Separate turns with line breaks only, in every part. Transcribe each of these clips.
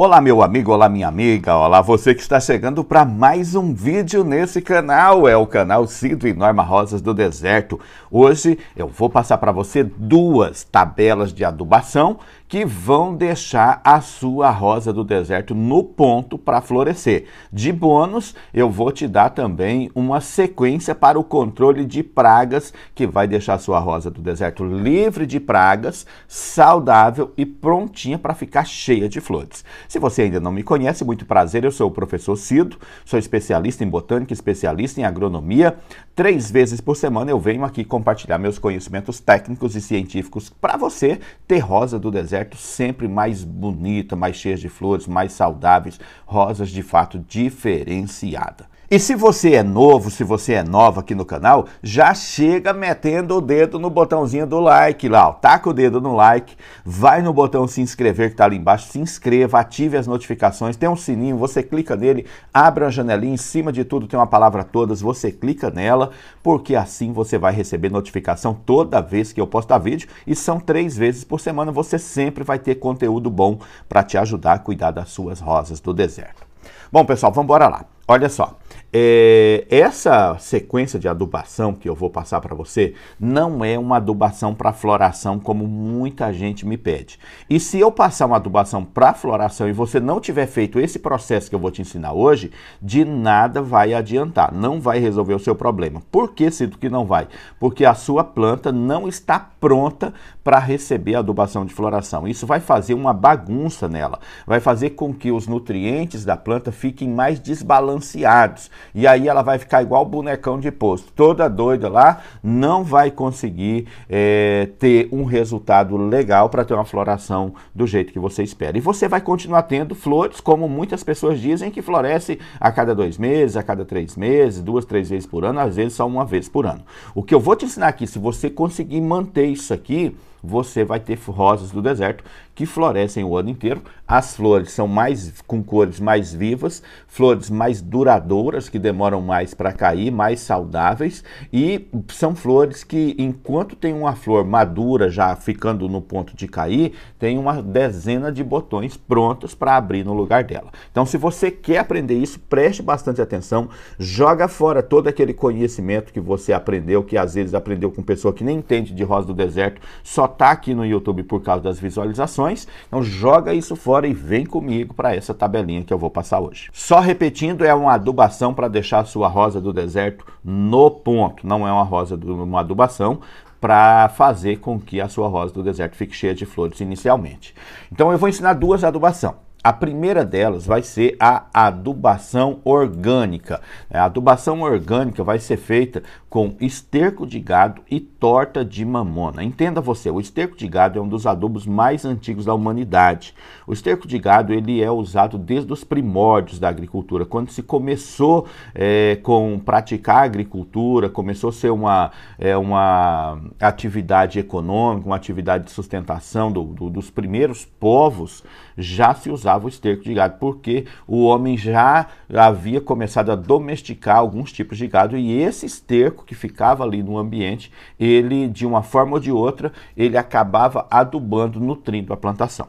Olá meu amigo, olá minha amiga, olá você que está chegando para mais um vídeo nesse canal, é o canal Cido e Norma Rosas do Deserto. Hoje eu vou passar para você duas tabelas de adubação que vão deixar a sua rosa do deserto no ponto para florescer. De bônus, eu vou te dar também uma sequência para o controle de pragas que vai deixar a sua rosa do deserto livre de pragas, saudável e prontinha para ficar cheia de flores. Se você ainda não me conhece, muito prazer, eu sou o professor Cido, sou especialista em botânica, especialista em agronomia. Três vezes por semana eu venho aqui compartilhar meus conhecimentos técnicos e científicos para você ter rosa do deserto deserto é sempre mais bonita, mais cheia de flores, mais saudáveis, rosas de fato diferenciada. E se você é novo, se você é nova aqui no canal, já chega metendo o dedo no botãozinho do like lá, ó. taca o dedo no like, vai no botão se inscrever que tá ali embaixo, se inscreva, ative as notificações, tem um sininho, você clica nele, abre uma janelinha, em cima de tudo tem uma palavra todas, você clica nela, porque assim você vai receber notificação toda vez que eu postar vídeo e são três vezes por semana, você sempre vai ter conteúdo bom para te ajudar a cuidar das suas rosas do deserto. Bom pessoal, vamos embora lá. Olha só, é, essa sequência de adubação que eu vou passar para você não é uma adubação para floração como muita gente me pede. E se eu passar uma adubação para floração e você não tiver feito esse processo que eu vou te ensinar hoje, de nada vai adiantar, não vai resolver o seu problema. Por que sinto que não vai? Porque a sua planta não está pronta para receber adubação de floração. Isso vai fazer uma bagunça nela, vai fazer com que os nutrientes da planta fiquem mais desbalanceados e aí ela vai ficar igual bonecão de posto, toda doida lá, não vai conseguir é, ter um resultado legal para ter uma floração do jeito que você espera. E você vai continuar tendo flores, como muitas pessoas dizem, que floresce a cada dois meses, a cada três meses, duas, três vezes por ano, às vezes só uma vez por ano. O que eu vou te ensinar aqui, se você conseguir manter isso aqui, você vai ter rosas do deserto que florescem o ano inteiro. As flores são mais com cores mais vivas, flores mais duradouras que demoram mais para cair, mais saudáveis e são flores que enquanto tem uma flor madura já ficando no ponto de cair, tem uma dezena de botões prontos para abrir no lugar dela. Então se você quer aprender isso, preste bastante atenção, joga fora todo aquele conhecimento que você aprendeu, que às vezes aprendeu com pessoa que nem entende de rosa do deserto, só está aqui no YouTube por causa das visualizações. Então joga isso fora e vem comigo para essa tabelinha que eu vou passar hoje. Só repetindo, é uma adubação para deixar a sua rosa do deserto no ponto. Não é uma rosa, uma adubação para fazer com que a sua rosa do deserto fique cheia de flores inicialmente. Então eu vou ensinar duas adubação. A primeira delas vai ser a adubação orgânica. A adubação orgânica vai ser feita com esterco de gado e torta de mamona. Entenda você, o esterco de gado é um dos adubos mais antigos da humanidade. O esterco de gado ele é usado desde os primórdios da agricultura, quando se começou é, com praticar a agricultura, começou a ser uma, é, uma atividade econômica, uma atividade de sustentação do, do, dos primeiros povos, já se usava o esterco de gado, porque o homem já havia começado a domesticar alguns tipos de gado e esse esterco que ficava ali no ambiente, ele, de uma forma ou de outra, ele acabava adubando, nutrindo a plantação.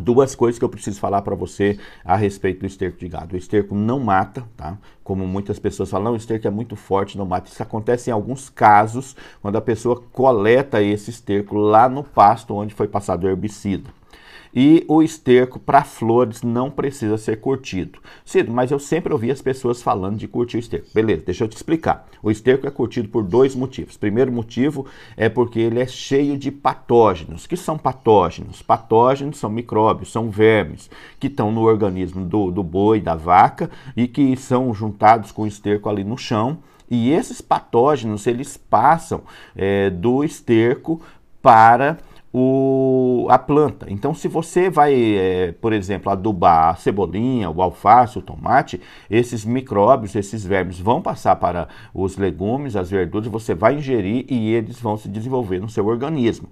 Duas coisas que eu preciso falar para você a respeito do esterco de gado. O esterco não mata, tá? Como muitas pessoas falam, o esterco é muito forte, não mata. Isso acontece em alguns casos, quando a pessoa coleta esse esterco lá no pasto onde foi passado o herbicida. E o esterco para flores não precisa ser curtido. Cid, mas eu sempre ouvi as pessoas falando de curtir o esterco. Beleza, deixa eu te explicar. O esterco é curtido por dois motivos. Primeiro motivo é porque ele é cheio de patógenos. que são patógenos? Patógenos são micróbios, são vermes que estão no organismo do, do boi, da vaca e que são juntados com o esterco ali no chão. E esses patógenos eles passam é, do esterco para o, a planta. Então, se você vai, é, por exemplo, adubar a cebolinha, o alface, o tomate, esses micróbios, esses vermes vão passar para os legumes, as verduras, você vai ingerir e eles vão se desenvolver no seu organismo.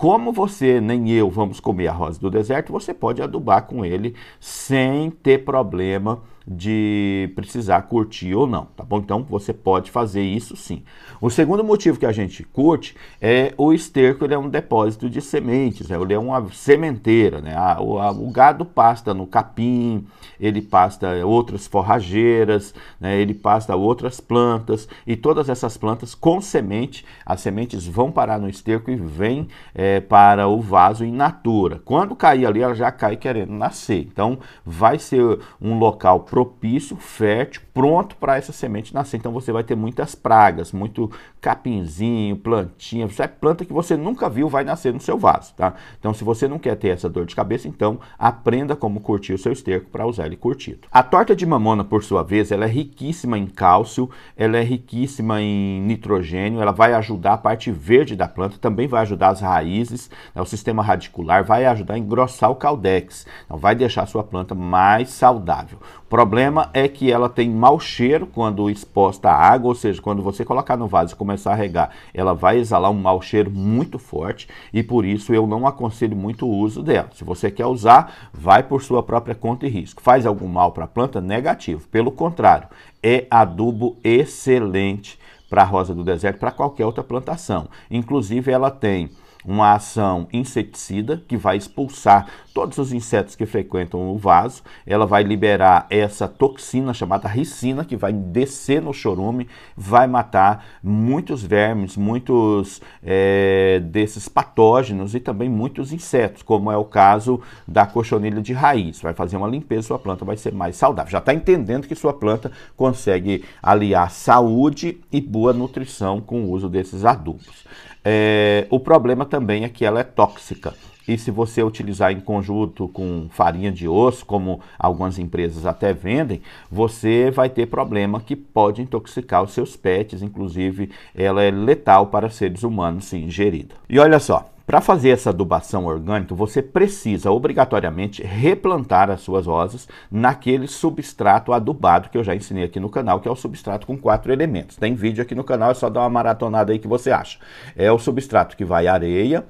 Como você nem eu vamos comer arroz do deserto, você pode adubar com ele sem ter problema de precisar curtir ou não, tá bom? Então você pode fazer isso sim. O segundo motivo que a gente curte é o esterco, ele é um depósito de sementes, né? ele é uma sementeira, né? Ah, ah, o gado pasta no capim, ele pasta outras forrageiras, né, ele pasta outras plantas e todas essas plantas com semente, as sementes vão parar no esterco e vêm é, para o vaso in natura. Quando cair ali, ela já cai querendo nascer. Então, vai ser um local propício, fértil, pronto para essa semente nascer. Então, você vai ter muitas pragas, muito capinzinho, plantinha, isso é planta que você nunca viu vai nascer no seu vaso, tá? Então, se você não quer ter essa dor de cabeça, então aprenda como curtir o seu esterco para usar curtido. A torta de mamona, por sua vez, ela é riquíssima em cálcio, ela é riquíssima em nitrogênio, ela vai ajudar a parte verde da planta, também vai ajudar as raízes, né, o sistema radicular, vai ajudar a engrossar o caldex, então vai deixar a sua planta mais saudável. O problema é que ela tem mau cheiro quando exposta à água, ou seja, quando você colocar no vaso e começar a regar, ela vai exalar um mau cheiro muito forte e por isso eu não aconselho muito o uso dela. Se você quer usar, vai por sua própria conta e risco. Faz faz algum mal para a planta? Negativo. Pelo contrário, é adubo excelente para a rosa do deserto, para qualquer outra plantação. Inclusive, ela tem uma ação inseticida que vai expulsar todos os insetos que frequentam o vaso. Ela vai liberar essa toxina chamada ricina que vai descer no chorume, vai matar muitos vermes, muitos é, desses patógenos e também muitos insetos, como é o caso da cochonilha de raiz. Vai fazer uma limpeza, sua planta vai ser mais saudável. Já está entendendo que sua planta consegue aliar saúde e boa nutrição com o uso desses adubos. É, o problema também é que ela é tóxica. E se você utilizar em conjunto com farinha de osso, como algumas empresas até vendem, você vai ter problema que pode intoxicar os seus pets. Inclusive, ela é letal para seres humanos se ingerida. E olha só, para fazer essa adubação orgânica, você precisa obrigatoriamente replantar as suas rosas naquele substrato adubado que eu já ensinei aqui no canal, que é o substrato com quatro elementos. Tem vídeo aqui no canal, é só dar uma maratonada aí que você acha. É o substrato que vai areia,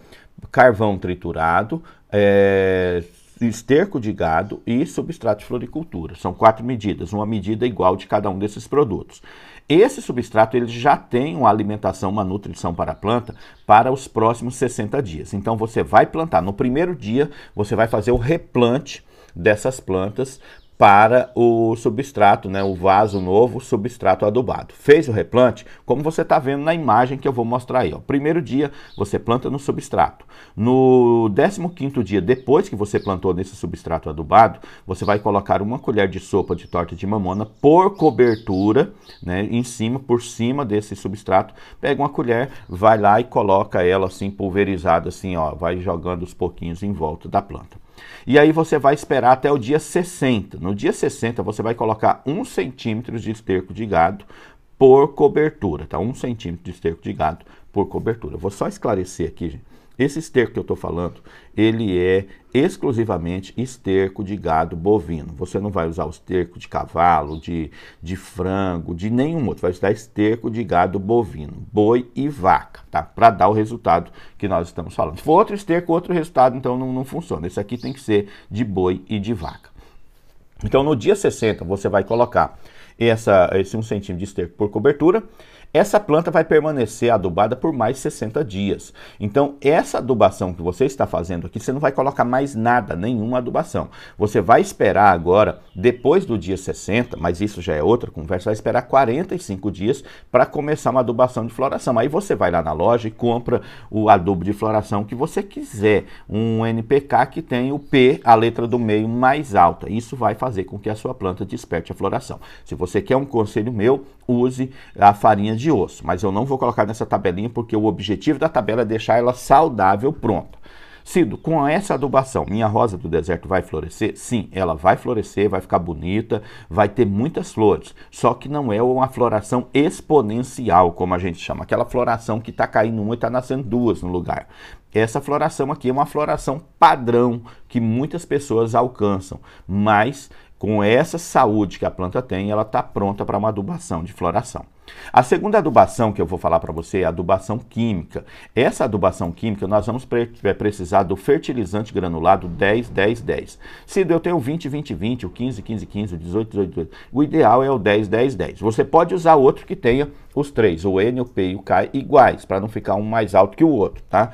carvão triturado, é, esterco de gado e substrato de floricultura. São quatro medidas, uma medida igual de cada um desses produtos. Esse substrato ele já tem uma alimentação, uma nutrição para a planta para os próximos 60 dias. Então você vai plantar no primeiro dia, você vai fazer o replante dessas plantas para o substrato, né, o vaso novo, substrato adubado. Fez o replante, como você está vendo na imagem que eu vou mostrar aí. Ó. Primeiro dia você planta no substrato. No 15º dia, depois que você plantou nesse substrato adubado, você vai colocar uma colher de sopa de torta de mamona por cobertura, né, em cima, por cima desse substrato. Pega uma colher, vai lá e coloca ela assim pulverizada assim, ó, vai jogando os pouquinhos em volta da planta. E aí você vai esperar até o dia 60. No dia 60 você vai colocar 1 centímetro de esterco de gado por cobertura, tá? 1 centímetro de esterco de gado por cobertura. vou só esclarecer aqui, gente, esse esterco que eu estou falando, ele é exclusivamente esterco de gado bovino. Você não vai usar o esterco de cavalo, de, de frango, de nenhum outro. Vai usar esterco de gado bovino, boi e vaca, tá? Para dar o resultado que nós estamos falando. Se for outro esterco, outro resultado, então não, não funciona. Esse aqui tem que ser de boi e de vaca. Então, no dia 60, você vai colocar essa, esse 1 um centímetro de esterco por cobertura essa planta vai permanecer adubada por mais 60 dias. Então, essa adubação que você está fazendo aqui, você não vai colocar mais nada, nenhuma adubação. Você vai esperar agora, depois do dia 60, mas isso já é outra conversa, vai esperar 45 dias para começar uma adubação de floração. Aí você vai lá na loja e compra o adubo de floração que você quiser, um NPK que tem o P, a letra do meio mais alta. Isso vai fazer com que a sua planta desperte a floração. Se você quer um conselho meu, use a farinha de de osso, mas eu não vou colocar nessa tabelinha porque o objetivo da tabela é deixar ela saudável pronta. Cido, com essa adubação, minha rosa do deserto vai florescer? Sim, ela vai florescer, vai ficar bonita, vai ter muitas flores, só que não é uma floração exponencial, como a gente chama, aquela floração que está caindo uma e está nascendo duas no lugar. Essa floração aqui é uma floração padrão que muitas pessoas alcançam, mas com essa saúde que a planta tem, ela está pronta para uma adubação de floração. A segunda adubação que eu vou falar para você é a adubação química. Essa adubação química nós vamos pre é, precisar do fertilizante granulado 10, 10, 10. Se eu tenho 20, 20, 20, o 15, 15, 15, o 18, 18, 18, o ideal é o 10, 10, 10. Você pode usar outro que tenha os três, o N, o P e o K iguais, para não ficar um mais alto que o outro, tá?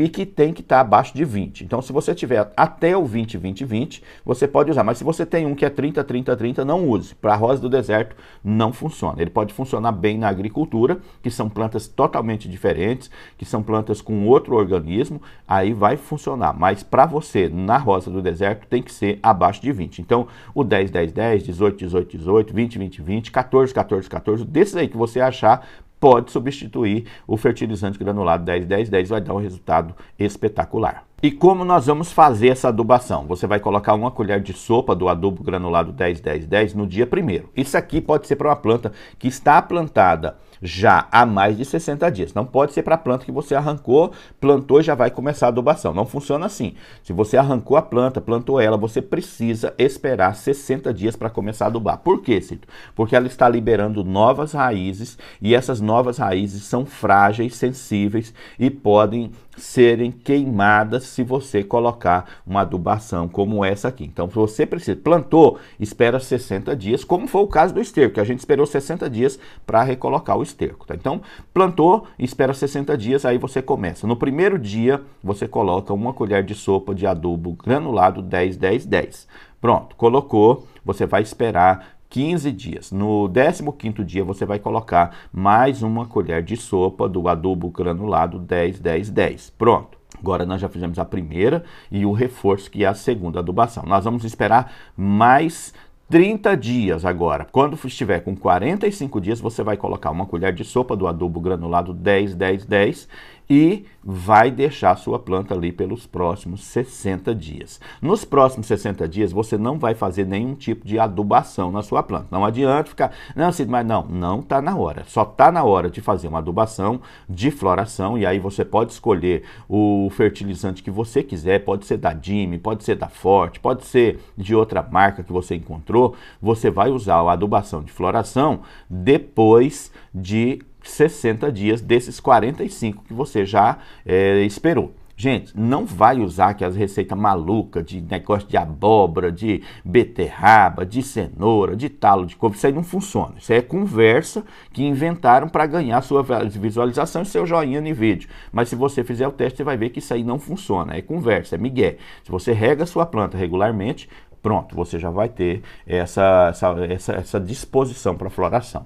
E que tem que estar tá abaixo de 20. Então, se você tiver até o 20, 20, 20, você pode usar. Mas se você tem um que é 30, 30, 30, não use. Para a rosa do deserto, não funciona. Ele pode funcionar bem na agricultura, que são plantas totalmente diferentes, que são plantas com outro organismo, aí vai funcionar. Mas para você, na rosa do deserto, tem que ser abaixo de 20. Então, o 10, 10, 10, 18, 18, 18, 20, 20, 20, 14, 14, 14, desses aí que você achar, pode substituir o fertilizante granulado 10, 10, 10, vai dar um resultado espetacular. E como nós vamos fazer essa adubação? Você vai colocar uma colher de sopa do adubo granulado 10-10-10 no dia primeiro. Isso aqui pode ser para uma planta que está plantada já há mais de 60 dias. Não pode ser para a planta que você arrancou, plantou e já vai começar a adubação. Não funciona assim. Se você arrancou a planta, plantou ela, você precisa esperar 60 dias para começar a adubar. Por quê, Cito? Porque ela está liberando novas raízes e essas novas raízes são frágeis, sensíveis e podem serem queimadas se você colocar uma adubação como essa aqui. Então, se você precisa, plantou, espera 60 dias, como foi o caso do esterco, que a gente esperou 60 dias para recolocar o esterco esterco. Tá? Então, plantou, espera 60 dias, aí você começa. No primeiro dia, você coloca uma colher de sopa de adubo granulado 10, 10, 10. Pronto, colocou, você vai esperar 15 dias. No 15 dia você vai colocar mais uma colher de sopa do adubo granulado 10 10 10. Pronto. Agora nós já fizemos a primeira e o reforço que é a segunda adubação. Nós vamos esperar mais 30 dias agora. Quando estiver com 45 dias, você vai colocar uma colher de sopa do adubo granulado 10, 10, 10 e vai deixar a sua planta ali pelos próximos 60 dias. Nos próximos 60 dias você não vai fazer nenhum tipo de adubação na sua planta. Não adianta ficar, não, Cid, mas não, não está na hora. Só está na hora de fazer uma adubação de floração e aí você pode escolher o fertilizante que você quiser, pode ser da Dime, pode ser da Forte, pode ser de outra marca que você encontrou. Você vai usar a adubação de floração depois de 60 dias desses 45 que você já é, esperou. Gente, não vai usar aquelas receitas malucas de negócio de abóbora, de beterraba, de cenoura, de talo de couve. Isso aí não funciona. Isso aí é conversa que inventaram para ganhar sua visualização e seu joinha no vídeo. Mas se você fizer o teste, você vai ver que isso aí não funciona. É conversa, é migué. Se você rega a sua planta regularmente, pronto, você já vai ter essa, essa, essa, essa disposição para floração.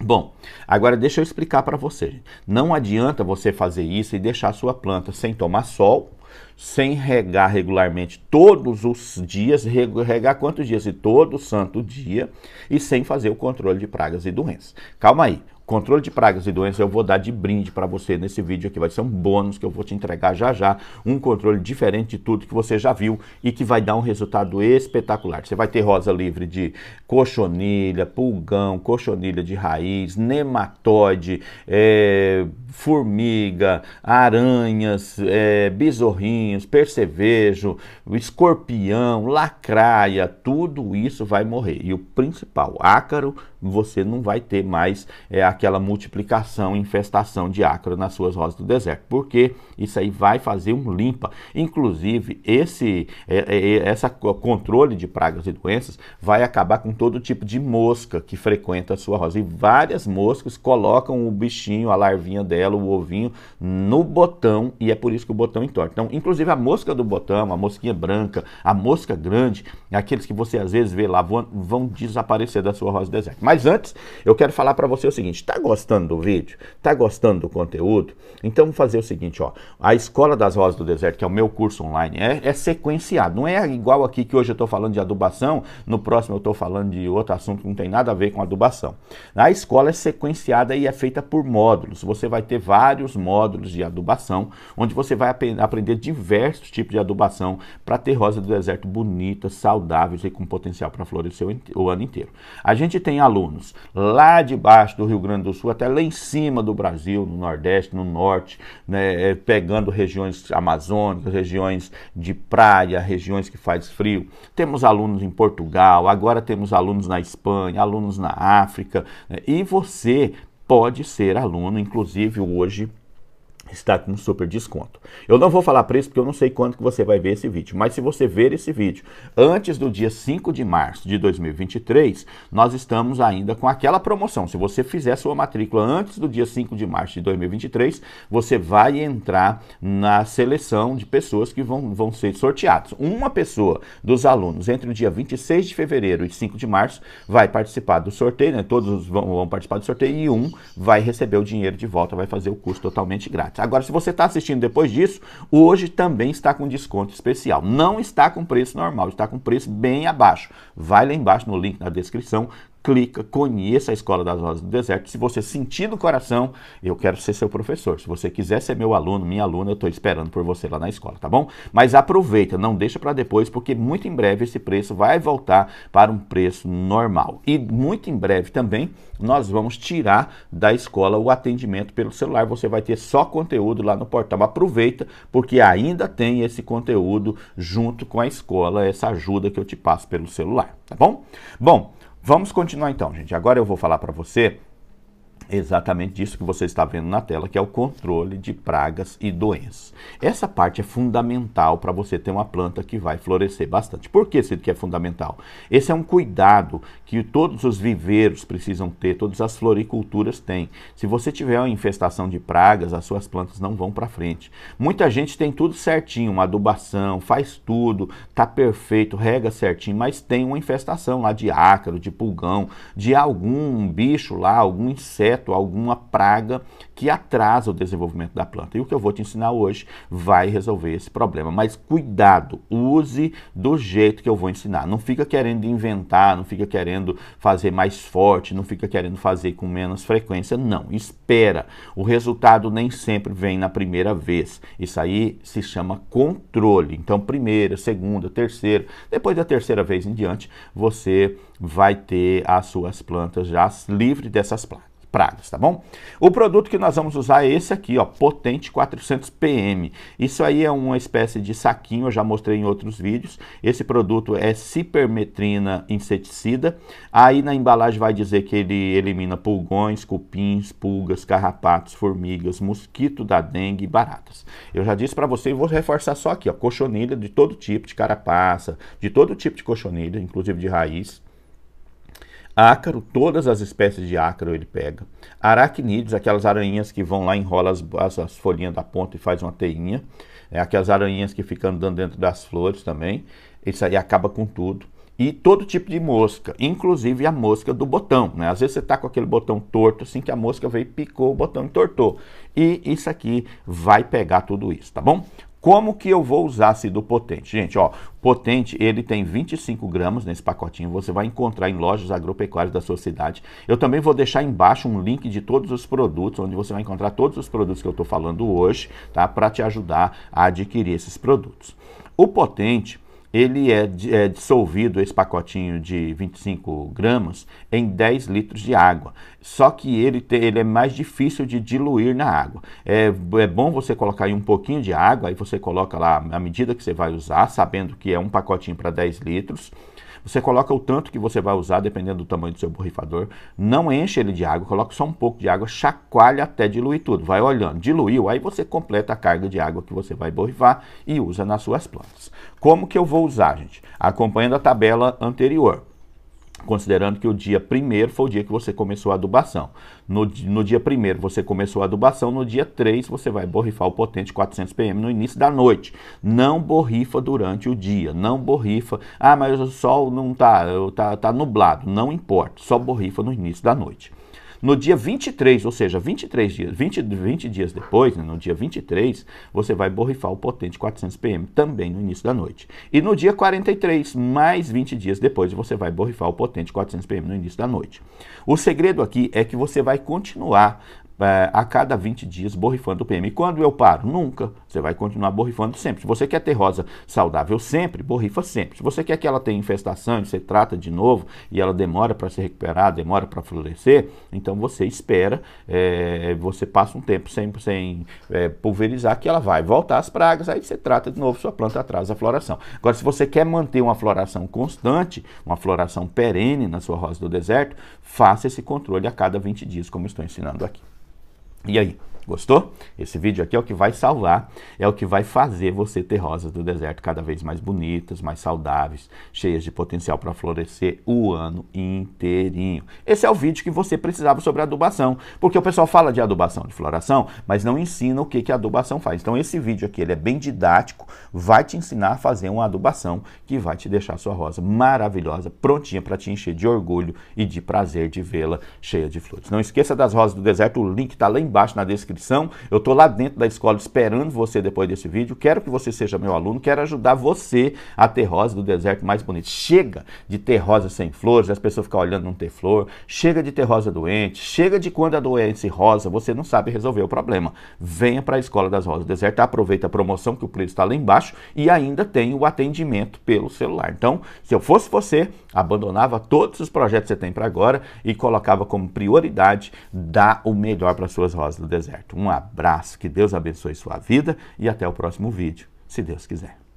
Bom, agora deixa eu explicar para você. Não adianta você fazer isso e deixar a sua planta sem tomar sol, sem regar regularmente todos os dias, regar quantos dias? E todo santo dia, e sem fazer o controle de pragas e doenças. Calma aí, Controle de pragas e doenças eu vou dar de brinde para você nesse vídeo aqui. Vai ser um bônus que eu vou te entregar já já. Um controle diferente de tudo que você já viu e que vai dar um resultado espetacular. Você vai ter rosa livre de cochonilha, pulgão, cochonilha de raiz, nematóide, é, formiga, aranhas, é, besorrinhos, percevejo, escorpião, lacraia. Tudo isso vai morrer. E o principal, ácaro você não vai ter mais é, aquela multiplicação, infestação de ácaro nas suas rosas do deserto, porque isso aí vai fazer um limpa. Inclusive, esse é, é, é essa controle de pragas e doenças vai acabar com todo tipo de mosca que frequenta a sua rosa. E várias moscas colocam o bichinho, a larvinha dela, o ovinho, no botão, e é por isso que o botão entorta. Então, inclusive, a mosca do botão, a mosquinha branca, a mosca grande, é aqueles que você às vezes vê lá, vão desaparecer da sua rosa do deserto. Mas antes, eu quero falar para você o seguinte: está gostando do vídeo? Está gostando do conteúdo? Então vamos fazer o seguinte: ó, a Escola das Rosas do Deserto, que é o meu curso online, é, é sequenciado. Não é igual aqui que hoje eu estou falando de adubação, no próximo eu estou falando de outro assunto que não tem nada a ver com adubação. A escola é sequenciada e é feita por módulos. Você vai ter vários módulos de adubação, onde você vai ap aprender diversos tipos de adubação para ter rosas do deserto bonitas, saudáveis e com potencial para florescer o, o ano inteiro. A gente tem alunos alunos, lá de baixo do Rio Grande do Sul até lá em cima do Brasil, no Nordeste, no Norte, né, é, pegando regiões amazônicas, regiões de praia, regiões que faz frio. Temos alunos em Portugal, agora temos alunos na Espanha, alunos na África, né, e você pode ser aluno, inclusive hoje está com um super desconto. Eu não vou falar preço porque eu não sei quando que você vai ver esse vídeo, mas se você ver esse vídeo antes do dia 5 de março de 2023, nós estamos ainda com aquela promoção. Se você fizer sua matrícula antes do dia 5 de março de 2023, você vai entrar na seleção de pessoas que vão, vão ser sorteadas. Uma pessoa dos alunos entre o dia 26 de fevereiro e 5 de março vai participar do sorteio, né? todos vão, vão participar do sorteio e um vai receber o dinheiro de volta, vai fazer o curso totalmente grátis. Agora, se você está assistindo depois disso, hoje também está com desconto especial. Não está com preço normal, está com preço bem abaixo. Vai lá embaixo no link na descrição, clica, conheça a Escola das Rosas do Deserto. Se você sentir no coração, eu quero ser seu professor. Se você quiser ser meu aluno, minha aluna, eu estou esperando por você lá na escola, tá bom? Mas aproveita, não deixa para depois, porque muito em breve esse preço vai voltar para um preço normal. E muito em breve também nós vamos tirar da escola o atendimento pelo celular. Você vai ter só conteúdo lá no portal. Aproveita, porque ainda tem esse conteúdo junto com a escola, essa ajuda que eu te passo pelo celular, tá bom? Bom, Vamos continuar então, gente. Agora eu vou falar para você exatamente isso que você está vendo na tela, que é o controle de pragas e doenças. Essa parte é fundamental para você ter uma planta que vai florescer bastante. Por que isso que é fundamental? Esse é um cuidado que todos os viveiros precisam ter, todas as floriculturas têm. Se você tiver uma infestação de pragas, as suas plantas não vão para frente. Muita gente tem tudo certinho, uma adubação, faz tudo, tá perfeito, rega certinho, mas tem uma infestação lá de ácaro, de pulgão, de algum bicho lá, algum inseto inseto, alguma praga que atrasa o desenvolvimento da planta. E o que eu vou te ensinar hoje vai resolver esse problema. Mas cuidado, use do jeito que eu vou ensinar. Não fica querendo inventar, não fica querendo fazer mais forte, não fica querendo fazer com menos frequência. Não, espera. O resultado nem sempre vem na primeira vez. Isso aí se chama controle. Então, primeira, segunda, terceira, depois da terceira vez em diante, você vai ter as suas plantas já livre dessas pragas pragas, tá bom? O produto que nós vamos usar é esse aqui, ó, Potente 400 PM. Isso aí é uma espécie de saquinho, eu já mostrei em outros vídeos. Esse produto é cipermetrina inseticida. Aí na embalagem vai dizer que ele elimina pulgões, cupins, pulgas, carrapatos, formigas, mosquito da dengue e baratas. Eu já disse para você e vou reforçar só aqui, ó, cochonilha de todo tipo, de carapaça, de todo tipo de cochonilha, inclusive de raiz. Ácaro, todas as espécies de ácaro ele pega. Aracnídeos, aquelas aranhas que vão lá, enrola as, as, as folhinhas da ponta e faz uma teinha. É, aquelas aranhas que ficam andando dentro das flores também. Isso aí acaba com tudo. E todo tipo de mosca, inclusive a mosca do botão. Né? Às vezes você está com aquele botão torto, assim que a mosca veio e picou o botão e tortou. E isso aqui vai pegar tudo isso, tá bom? Como que eu vou usar ácido potente? Gente, ó, potente, ele tem 25 gramas nesse pacotinho, você vai encontrar em lojas agropecuárias da sua cidade. Eu também vou deixar embaixo um link de todos os produtos, onde você vai encontrar todos os produtos que eu estou falando hoje, tá? Para te ajudar a adquirir esses produtos. O potente, ele é, é, dissolvido, esse pacotinho de 25 gramas, em 10 litros de água. Só que ele, te, ele é mais difícil de diluir na água. É, é bom você colocar aí um pouquinho de água, aí você coloca lá a medida que você vai usar, sabendo que é um pacotinho para 10 litros. Você coloca o tanto que você vai usar, dependendo do tamanho do seu borrifador. Não enche ele de água, coloca só um pouco de água, chacoalha até diluir tudo. Vai olhando, diluiu, aí você completa a carga de água que você vai borrifar e usa nas suas plantas. Como que eu vou usar, gente? Acompanhando a tabela anterior considerando que o dia primeiro foi o dia que você começou a adubação. No, no dia primeiro você começou a adubação, no dia 3 você vai borrifar o potente 400 pm no início da noite. Não borrifa durante o dia, não borrifa. Ah, mas o sol não tá, tá, tá nublado, não importa, só borrifa no início da noite. No dia 23, ou seja, 23 dias, 20, 20 dias depois, né, no dia 23, você vai borrifar o potente 400 pm também no início da noite. E no dia 43, mais 20 dias depois, você vai borrifar o potente 400 pm no início da noite. O segredo aqui é que você vai continuar é, a cada 20 dias borrifando o PM. E quando eu paro? Nunca. Você vai continuar borrifando sempre. Se você quer ter rosa saudável sempre, borrifa sempre. Se você quer que ela tenha infestação e você trata de novo e ela demora para se recuperar, demora para florescer, então você espera, é, você passa um tempo sem, sem é, pulverizar que ela vai voltar às pragas, aí você trata de novo, sua planta atrás a floração. Agora, se você quer manter uma floração constante, uma floração perene na sua rosa do deserto, faça esse controle a cada 20 dias, como estou ensinando aqui. E aí? Gostou? Esse vídeo aqui é o que vai salvar, é o que vai fazer você ter rosas do deserto cada vez mais bonitas, mais saudáveis, cheias de potencial para florescer o ano inteirinho. Esse é o vídeo que você precisava sobre adubação, porque o pessoal fala de adubação de floração, mas não ensina o que, que a adubação faz. Então esse vídeo aqui ele é bem didático, vai te ensinar a fazer uma adubação que vai te deixar sua rosa maravilhosa, prontinha para te encher de orgulho e de prazer de vê-la cheia de flores. Não esqueça das rosas do deserto, o link está lá embaixo na descrição inscrição. Eu estou lá dentro da escola esperando você depois desse vídeo. Quero que você seja meu aluno, quero ajudar você a ter rosa do deserto mais bonita. Chega de ter rosa sem flores, as pessoas ficam olhando não ter flor. Chega de ter rosa doente, chega de quando a doença é rosa, você não sabe resolver o problema. Venha para a Escola das Rosas do Deserto, aproveita a promoção que o preço está lá embaixo e ainda tem o atendimento pelo celular. Então, se eu fosse você, abandonava todos os projetos que você tem para agora e colocava como prioridade dar o melhor para suas rosas do deserto certo. Um abraço, que Deus abençoe sua vida e até o próximo vídeo, se Deus quiser.